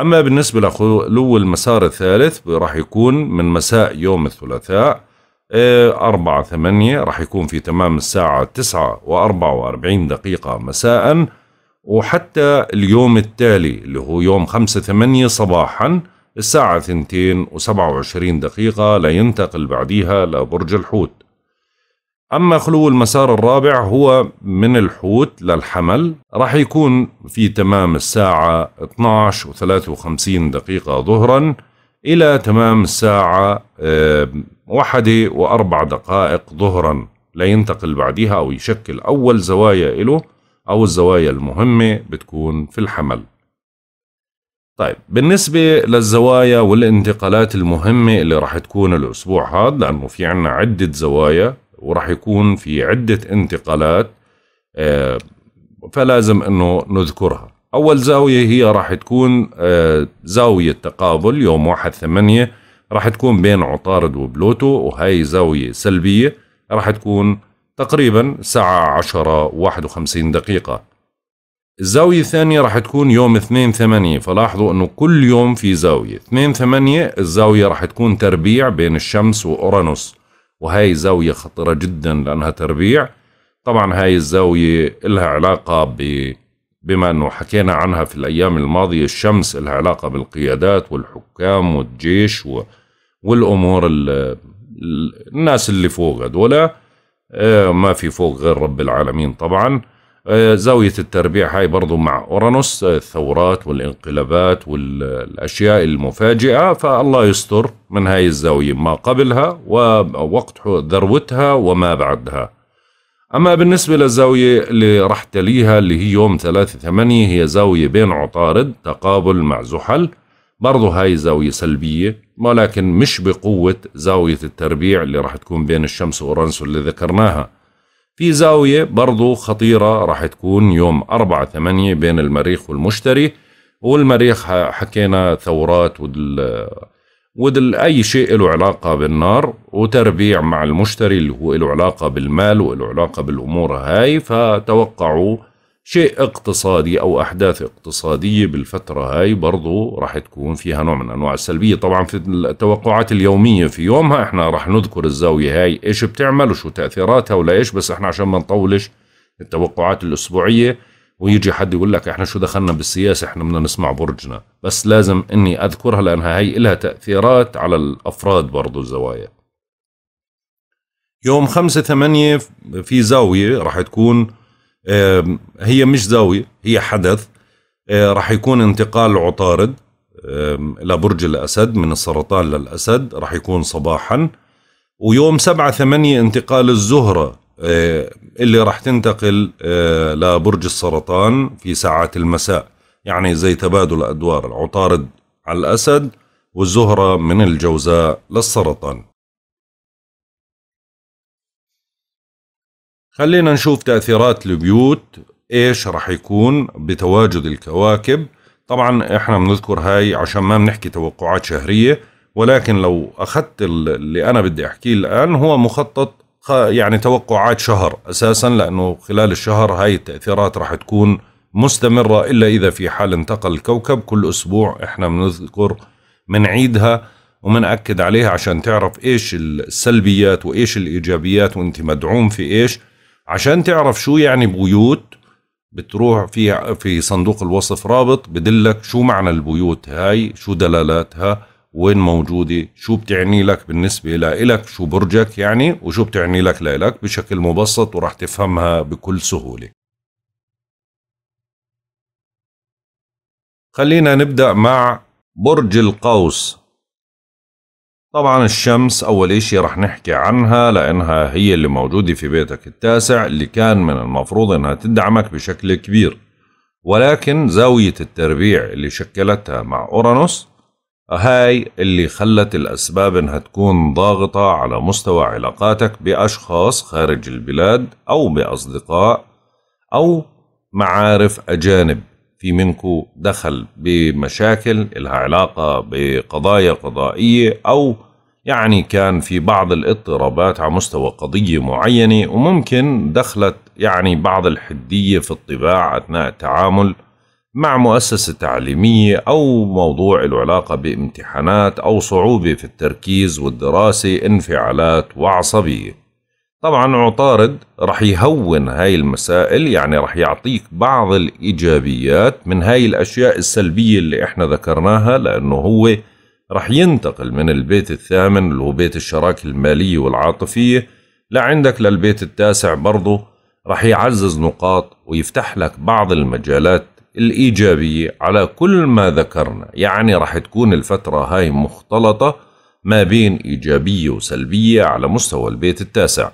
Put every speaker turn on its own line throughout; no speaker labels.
أما بالنسبة لخلو المسار الثالث راح يكون من مساء يوم الثلاثاء آه، أربعة ثمانية راح يكون في تمام الساعة تسعة وأربعة وأربعين دقيقة مساء وحتى اليوم التالي اللي هو يوم خمسة ثمانية صباحا الساعة ثنتين وسبعة وعشرين دقيقة لينتقل بعديها لبرج الحوت أما خلو المسار الرابع هو من الحوت للحمل راح يكون في تمام الساعة 12 و 53 دقيقة ظهرا إلى تمام الساعة آه، واحدة وأربع دقائق ظهرا لينتقل بعدها أو يشكل أول زوايا له أو الزوايا المهمة بتكون في الحمل طيب بالنسبة للزوايا والانتقالات المهمة اللي راح تكون الأسبوع هذا لأنه في عنا عدة زوايا وراح يكون في عدة انتقالات آه، فلازم أنه نذكرها أول زاوية هي راح تكون آه، زاوية تقابل يوم واحد ثمانية راح تكون بين عطارد وبلوتو وهي زاوية سلبية راح تكون تقريبا ساعة عشرة واحد وخمسين دقيقة الزاوية الثانية راح تكون يوم اثنين ثمانية فلاحظوا انه كل يوم في زاوية اثنين ثمانية الزاوية راح تكون تربيع بين الشمس وأورانوس وهي زاوية خطيرة جدا لأنها تربيع طبعا هاي الزاوية لها علاقة ب بما أنه حكينا عنها في الأيام الماضية الشمس لها علاقة بالقيادات والحكام والجيش و... والأمور ال... الناس اللي فوق هدول آه، ما في فوق غير رب العالمين طبعا آه، زاوية التربيع هاي برضو مع أورانوس آه، الثورات والانقلابات والأشياء المفاجئة فالله يستر من هاي الزاوية ما قبلها ووقت ذروتها وما بعدها أما بالنسبة للزاوية اللي راح تليها اللي هي يوم ثلاثة ثمانية هي زاوية بين عطارد تقابل مع زحل برضو هاي زاوية سلبية ولكن مش بقوة زاوية التربيع اللي راح تكون بين الشمس وأورانوس اللي ذكرناها في زاوية برضو خطيرة راح تكون يوم أربعة ثمانية بين المريخ والمشتري والمريخ حكينا ثورات وال ودل أي شيء له علاقة بالنار وتربيع مع المشتري اللي هو له علاقة بالمال وله علاقة بالأمور هاي فتوقعوا شيء اقتصادي أو أحداث اقتصادية بالفترة هاي برضه راح تكون فيها نوع من أنواع السلبية طبعا في التوقعات اليومية في يومها احنا راح نذكر الزاوية هاي ايش بتعمل وشو تأثيراتها ولا ايش بس احنا عشان ما نطولش التوقعات الأسبوعية ويجي حد يقول لك احنا شو دخلنا بالسياسة احنا بدنا نسمع برجنا بس لازم اني اذكرها لانها هي لها تأثيرات على الافراد برضو الزوايا يوم خمسة ثمانية في زاوية راح تكون هي مش زاوية هي حدث آه، راح يكون انتقال عطارد لبرج الأسد من السرطان للأسد راح يكون صباحا ويوم سبعة ثمانية انتقال الزهرة آه، اللي راح تنتقل آه، لبرج السرطان في ساعات المساء يعني زي تبادل أدوار العطارد على الأسد والزهرة من الجوزاء للسرطان خلينا نشوف تأثيرات البيوت ايش رح يكون بتواجد الكواكب طبعا احنا بنذكر هاي عشان ما بنحكي توقعات شهرية ولكن لو اخذت اللي انا بدي احكيه الان هو مخطط يعني توقعات شهر اساسا لانه خلال الشهر هاي التأثيرات رح تكون مستمرة الا اذا في حال انتقل الكوكب كل اسبوع احنا بنذكر بنعيدها ومنأكد عليها عشان تعرف ايش السلبيات وايش الايجابيات وانت مدعوم في ايش عشان تعرف شو يعني بيوت بتروح في في صندوق الوصف رابط بدلك شو معنى البيوت هاي شو دلالاتها وين موجودة شو بتعني لك بالنسبة لإلك شو برجك يعني وشو بتعني لك لإلك بشكل مبسط وراح تفهمها بكل سهولة خلينا نبدأ مع برج القوس طبعا الشمس أول إشي رح نحكي عنها لأنها هي اللي موجودة في بيتك التاسع اللي كان من المفروض أنها تدعمك بشكل كبير ولكن زاوية التربيع اللي شكلتها مع أورانوس هاي اللي خلت الأسباب أنها تكون ضاغطة على مستوى علاقاتك بأشخاص خارج البلاد أو بأصدقاء أو معارف أجانب في منكو دخل بمشاكل لها علاقة بقضايا قضائية أو يعني كان في بعض الاضطرابات على مستوى قضية معينة وممكن دخلت يعني بعض الحدية في الطباع أثناء التعامل مع مؤسسة تعليمية أو موضوع العلاقة علاقة بامتحانات أو صعوبة في التركيز والدراسة انفعالات وعصبية طبعا عطارد رح يهون هاي المسائل يعني رح يعطيك بعض الإيجابيات من هاي الأشياء السلبية اللي احنا ذكرناها لأنه هو رح ينتقل من البيت الثامن اللي هو بيت الشراكة المالية والعاطفية لعندك للبيت التاسع برضو رح يعزز نقاط ويفتح لك بعض المجالات الإيجابية على كل ما ذكرنا يعني رح تكون الفترة هاي مختلطة ما بين إيجابية وسلبية على مستوى البيت التاسع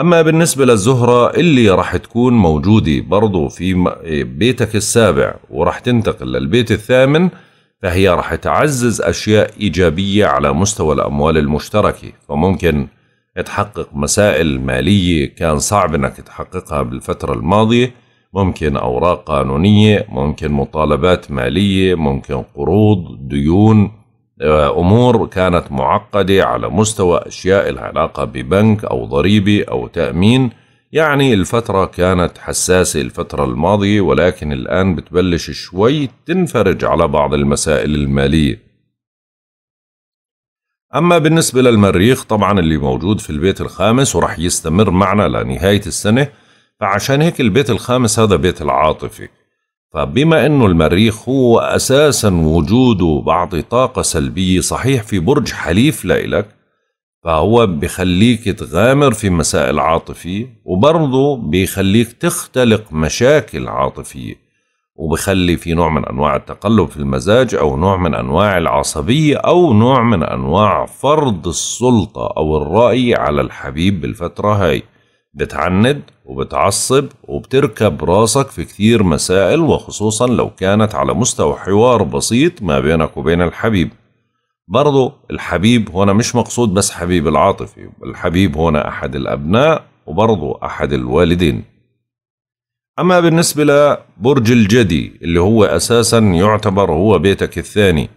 أما بالنسبة للزهرة اللي رح تكون موجودة برضو في إيه، بيتك السابع ورح تنتقل للبيت الثامن فهي راح تعزز أشياء إيجابية على مستوى الأموال المشتركة فممكن تحقق مسائل مالية كان صعب أنك تحققها بالفترة الماضية ممكن أوراق قانونية ممكن مطالبات مالية ممكن قروض ديون آه، أمور كانت معقدة على مستوى أشياء العلاقة ببنك أو ضريبة أو تأمين يعني الفترة كانت حساسة الفترة الماضية ولكن الآن بتبلش شوي تنفرج على بعض المسائل المالية أما بالنسبة للمريخ طبعا اللي موجود في البيت الخامس ورح يستمر معنا لنهاية السنة فعشان هيك البيت الخامس هذا بيت العاطفة فبما أنه المريخ هو أساسا وجوده بعطي طاقة سلبية صحيح في برج حليف لإلك فهو بيخليك تغامر في مسائل عاطفية وبرضه بيخليك تختلق مشاكل عاطفية وبخلي في نوع من أنواع التقلب في المزاج أو نوع من أنواع العصبية أو نوع من أنواع فرض السلطة أو الرأي على الحبيب بالفترة هاي بتعند وبتعصب وبتركب راسك في كثير مسائل وخصوصا لو كانت على مستوى حوار بسيط ما بينك وبين الحبيب برضو الحبيب هنا مش مقصود بس حبيب العاطفي الحبيب هنا أحد الأبناء وبرضو أحد الوالدين أما بالنسبة لبرج الجدي اللي هو أساسا يعتبر هو بيتك الثاني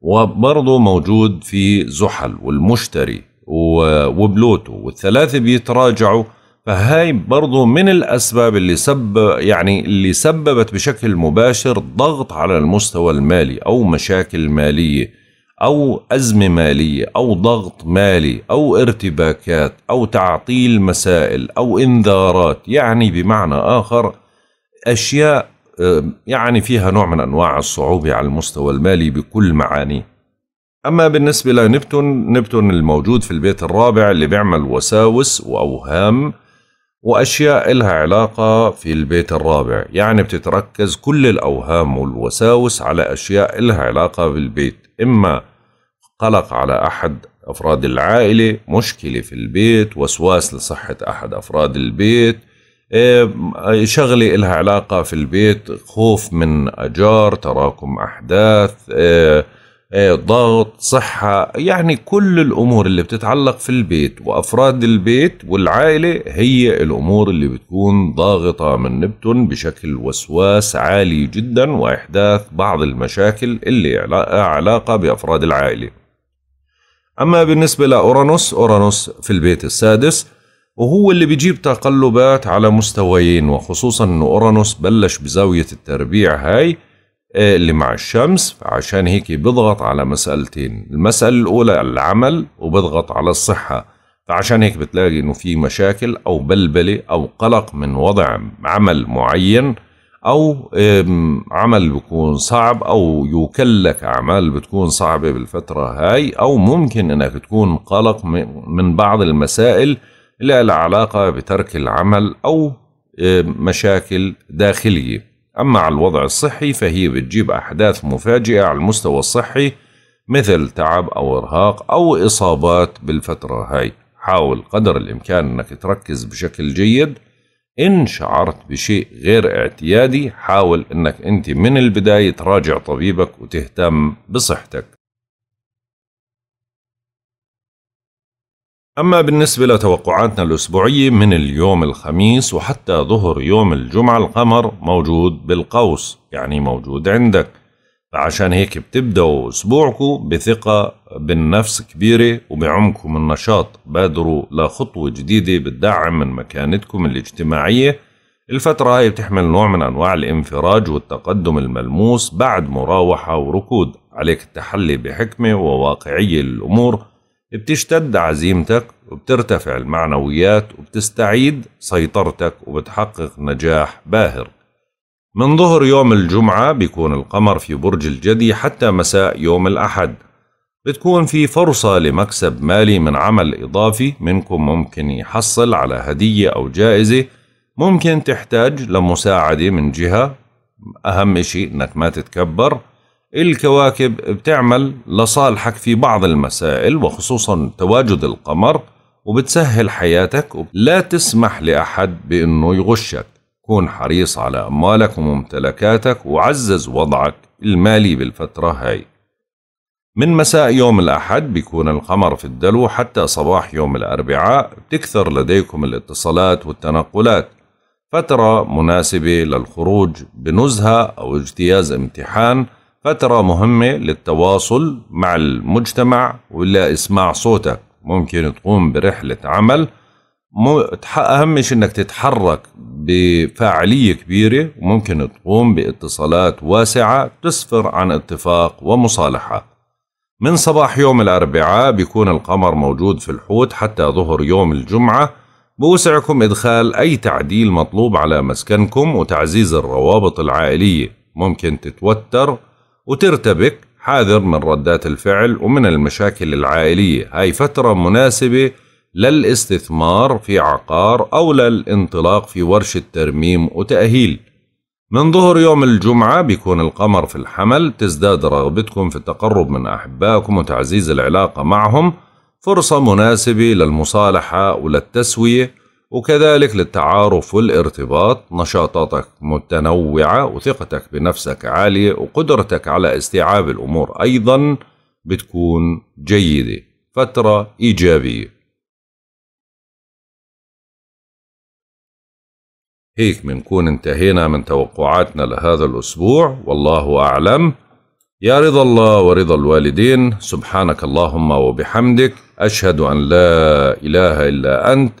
وبرضو موجود في زحل والمشتري وبلوتو والثلاثة بيتراجعوا فهاي برضو من الأسباب اللي سب يعني اللي سببت بشكل مباشر ضغط على المستوى المالي أو مشاكل مالية أو أزمة مالية أو ضغط مالي أو ارتباكات أو تعطيل مسائل أو إنذارات يعني بمعنى آخر أشياء يعني فيها نوع من أنواع الصعوبة على المستوى المالي بكل معانيه أما بالنسبة لنبتون نبتون الموجود في البيت الرابع اللي بيعمل وساوس وأوهام وأشياء إلها علاقة في البيت الرابع يعني بتتركز كل الأوهام والوساوس على أشياء إلها علاقة بالبيت إما قلق على أحد أفراد العائلة مشكلة في البيت وسواس لصحة أحد أفراد البيت إيه، شغلة إلها علاقة في البيت خوف من أجار تراكم أحداث إيه، إيه، ضغط صحة يعني كل الأمور اللي بتتعلق في البيت وأفراد البيت والعائلة هي الأمور اللي بتكون ضاغطة من نبتون بشكل وسواس عالي جدا وإحداث بعض المشاكل اللي علاقة بأفراد العائلة أما بالنسبة لأورانوس أورانوس في البيت السادس وهو اللي بيجيب تقلبات على مستويين وخصوصا أن أورانوس بلش بزاوية التربيع هاي آه، اللي مع الشمس عشان هيك بيضغط على مسألتين المسألة الأولى العمل وبيضغط على الصحة فعشان هيك بتلاقي إنه في مشاكل أو بلبلة أو قلق من وضع عمل معين أو عمل بيكون صعب أو يكلك أعمال بتكون صعبة بالفترة هاي أو ممكن إنك تكون قلق من بعض المسائل اللي لها علاقة بترك العمل أو مشاكل داخلية أما على الوضع الصحي فهي بتجيب أحداث مفاجئة على المستوى الصحي مثل تعب أو إرهاق أو إصابات بالفترة هاي حاول قدر الإمكان أنك تركز بشكل جيد إن شعرت بشيء غير اعتيادي حاول أنك أنت من البداية تراجع طبيبك وتهتم بصحتك أما بالنسبة لتوقعاتنا الأسبوعية من اليوم الخميس وحتى ظهر يوم الجمعة القمر موجود بالقوس يعني موجود عندك فعشان هيك بتبدأوا أسبوعكم بثقة بالنفس كبيرة وبعمكم النشاط بادروا لخطوة جديدة بتدعم من مكانتكم الاجتماعية الفترة هاي بتحمل نوع من أنواع الانفراج والتقدم الملموس بعد مراوحة وركود عليك التحلي بحكمة وواقعية للأمور بتشتد عزيمتك وبترتفع المعنويات وبتستعيد سيطرتك وبتحقق نجاح باهر من ظهر يوم الجمعة بيكون القمر في برج الجدي حتى مساء يوم الأحد بتكون في فرصة لمكسب مالي من عمل إضافي منكم ممكن يحصل على هدية أو جائزة ممكن تحتاج لمساعدة من جهة أهم شيء أنك ما تتكبر الكواكب بتعمل لصالحك في بعض المسائل وخصوصا تواجد القمر وبتسهل حياتك لا تسمح لأحد بأنه يغشك كون حريص على أموالك وممتلكاتك وعزز وضعك المالي بالفترة هاي من مساء يوم الأحد بيكون القمر في الدلو حتى صباح يوم الأربعاء بتكثر لديكم الاتصالات والتنقلات فترة مناسبة للخروج بنزهة أو اجتياز امتحان فترة مهمة للتواصل مع المجتمع ولا إسماع صوتك ممكن تقوم برحلة عمل أهم شيء أنك تتحرك بفاعلية كبيرة وممكن تقوم باتصالات واسعة تسفر عن اتفاق ومصالحة من صباح يوم الأربعاء بيكون القمر موجود في الحوت حتى ظهر يوم الجمعة بوسعكم إدخال أي تعديل مطلوب على مسكنكم وتعزيز الروابط العائلية ممكن تتوتر وترتبك حاذر من ردات الفعل ومن المشاكل العائلية هاي فترة مناسبة للاستثمار في عقار أو للانطلاق في ورشة ترميم وتأهيل من ظهر يوم الجمعة بيكون القمر في الحمل تزداد رغبتكم في التقرب من أحبائكم وتعزيز العلاقة معهم فرصة مناسبة للمصالحة وللتسوية وكذلك للتعارف والارتباط نشاطاتك متنوعة وثقتك بنفسك عالية وقدرتك على استيعاب الأمور أيضا بتكون جيدة فترة إيجابية هيك منكون انتهينا من توقعاتنا لهذا الأسبوع والله أعلم يا رضا الله ورضا الوالدين سبحانك اللهم وبحمدك أشهد أن لا إله إلا أنت